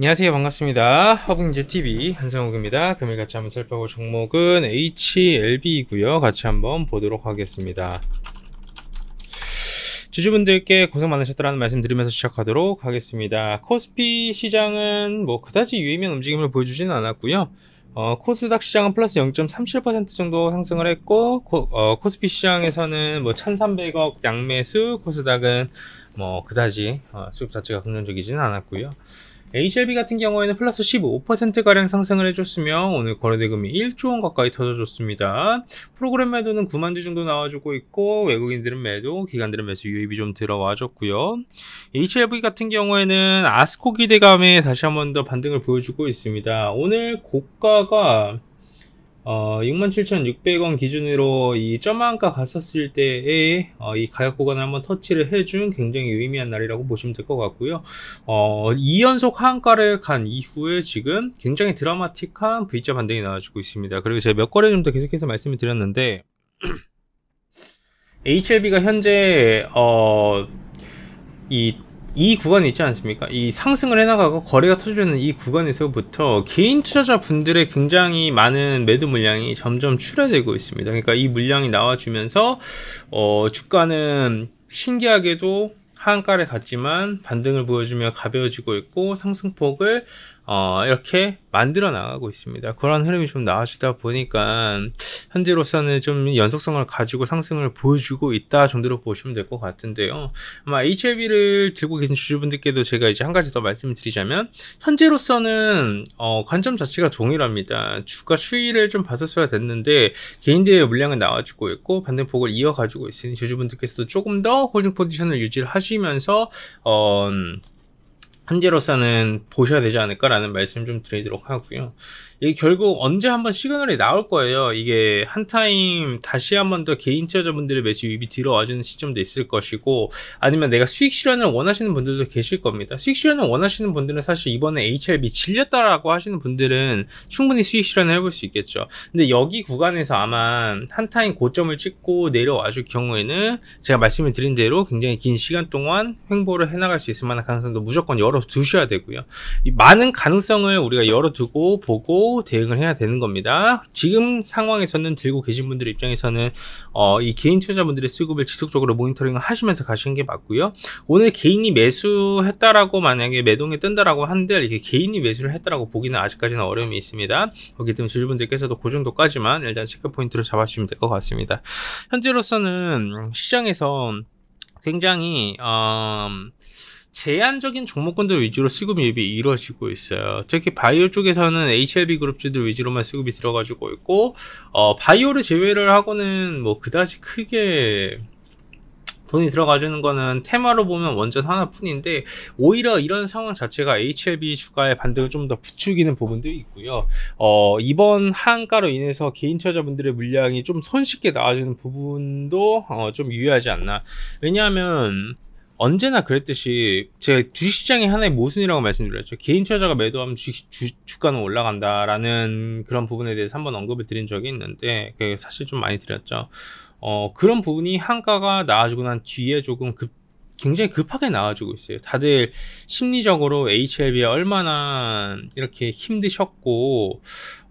안녕하세요 반갑습니다 허공제TV 한상욱입니다 금일 같이 한번 살펴볼 종목은 HLB이고요 같이 한번 보도록 하겠습니다 주주분들께 고생 많으셨다는 말씀 드리면서 시작하도록 하겠습니다 코스피 시장은 뭐 그다지 유의미한 움직임을 보여주지는 않았고요 어, 코스닥 시장은 플러스 0.37% 정도 상승을 했고 코, 어, 스피 시장에서는 뭐 1300억 양매수 코스닥은 뭐 그다지 어, 수급 자체가 긍정적이지는 않았고요 HLB 같은 경우에는 플러스 15%가량 상승을 해줬으며 오늘 거래대금이 1조원 가까이 터져줬습니다. 프로그램 매도는 9만 주 정도 나와주고 있고 외국인들은 매도, 기관들은 매수 유입이 좀 들어와줬고요. HLB 같은 경우에는 아스코 기대감에 다시 한번 더 반등을 보여주고 있습니다. 오늘 고가가 어, 67,600원 기준으로 이 점화한가 갔었을 때에 어, 이 가격 구간을 한번 터치를 해준 굉장히 유의미한 날이라고 보시면 될 것 같고요. 어, 2연속 하한가를 간 이후에 지금 굉장히 드라마틱한 V자 반등이 나와주고 있습니다. 그리고 제가 몇 거래 좀 더 계속해서 말씀을 드렸는데 HLB가 현재 어, 이이 구간이 있지 않습니까? 이 상승을 해나가고 거래가 터지는 이 구간에서부터 개인 투자자 분들의 굉장히 많은 매도 물량이 점점 출하되고 있습니다. 그러니까 이 물량이 나와주면서 어, 주가는 신기하게도 하한가를 갔지만 반등을 보여주며 가벼워지고 있고 상승폭을 어, 이렇게 만들어 나가고 있습니다. 그런 흐름이 좀 나와주다 보니까 현재로서는 좀 연속성을 가지고 상승을 보여주고 있다 정도로 보시면 될 것 같은데요. 아마 HLB를 들고 계신 주주분들께도 제가 이제 한 가지 더 말씀을 드리자면 현재로서는 어, 관점 자체가 동일합니다. 주가 추이를 좀 봤었어야 됐는데 개인들의 물량은 나와주고 있고 반등폭을 이어가지고 있으니 주주분들께서도 조금 더 홀딩 포지션을 유지를 하시면서 어, 음, 현재로서는 보셔야 되지 않을까라는 말씀 좀 드리도록 하고요. 이게 결국 언제 한번 시그널이 나올 거예요. 이게 한 타임 다시 한번 더 개인 투자자분들의 매수 유입이 들어와주는 시점도 있을 것이고 아니면 내가 수익 실현을 원하시는 분들도 계실 겁니다. 수익 실현을 원하시는 분들은 사실 이번에 h r b 질렸다라고 하시는 분들은 충분히 수익 실현을 해볼 수 있겠죠. 근데 여기 구간에서 아마 한 타임 고점을 찍고 내려와 줄 경우에는 제가 말씀을 드린 대로 굉장히 긴 시간 동안 횡보를 해나갈 수 있을 만한 가능성도 무조건 열어 열어두셔야 되고요. 많은 가능성을 우리가 열어두고 보고 대응을 해야 되는 겁니다. 지금 상황에서는 들고 계신 분들 입장에서는 어, 이 개인 투자분들의 수급을 지속적으로 모니터링을 하시면서 가시는 게 맞고요. 오늘 개인이 매수했다라고 만약에 매동에 뜬다라고 한들 이게 개인이 매수를 했다라고 보기는 아직까지는 어려움이 있습니다. 그렇기 때문에 주주분들께서도 그 정도까지만 일단 체크 포인트로 잡아주시면 될 것 같습니다. 현재로서는 시장에서 굉장히 어... 제한적인 종목군들 위주로 수급 유입이 이루어지고 있어요. 특히 바이오 쪽에서는 HLB 그룹주들 위주로만 수급이 들어가지고 있고 어, 바이오를 제외를 하고는 뭐 그다지 크게 돈이 들어가주는 거는 테마로 보면 원전 하나뿐인데 오히려 이런 상황 자체가 HLB 주가의 반등을 좀 더 부추기는 부분도 있고요. 어, 이번 한가로 인해서 개인 투자자분들의 물량이 좀 손쉽게 나아지는 부분도 어, 좀 유의하지 않나. 왜냐하면 언제나 그랬듯이 제가 주식시장의 하나의 모순이라고 말씀드렸죠. 개인 투자자가 매도하면 주식, 주, 주가는 올라간다라는 그런 부분에 대해서 한번 언급을 드린 적이 있는데 그게 사실 좀 많이 드렸죠. 어, 그런 부분이 한가가 나아지고 난 뒤에 조금 급, 굉장히 급하게 나와주고 있어요. 다들 심리적으로 HLB에 얼마나 이렇게 힘드셨고,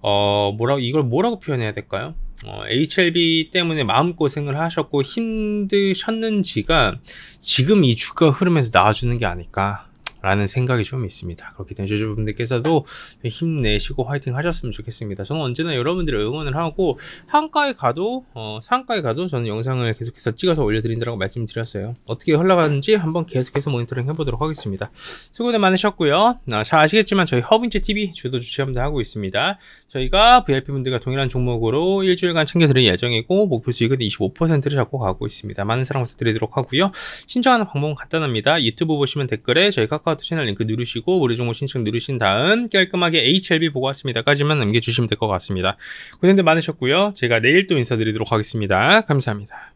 어, 뭐라고, 이걸 뭐라고 표현해야 될까요? 어, HLB 때문에 마음고생을 하셨고 힘드셨는지가 지금 이 주가 흐름에서 나와주는 게 아닐까 라는 생각이 좀 있습니다. 그렇기 때문에 주주분들께서도 힘내시고 화이팅 하셨으면 좋겠습니다. 저는 언제나 여러분들의 응원을 하고 한가에 가도 어, 상가에 가도 저는 영상을 계속해서 찍어서 올려드린다고 말씀드렸어요. 어떻게 흘러가는지 한번 계속해서 모니터링 해보도록 하겠습니다. 수고들 많으셨고요. 아, 잘 아시겠지만 저희 허브인체 t v 주도 주체험도 하고 있습니다. 저희가 VIP분들과 동일한 종목으로 일주일간 챙겨드릴 예정이고 목표 수익은 25%를 잡고 가고 있습니다. 많은 사랑 부탁드리도록 하고요. 신청하는 방법은 간단합니다. 유튜브 보시면 댓글에 저희 카카오 카카오톡 채널 링크 누르시고 우리 정보 신청 누르신 다음 깔끔하게 HLB 보고 왔습니다까지만 남겨주시면 될 것 같습니다. 고생들 많으셨고요. 제가 내일 또 인사드리도록 하겠습니다. 감사합니다.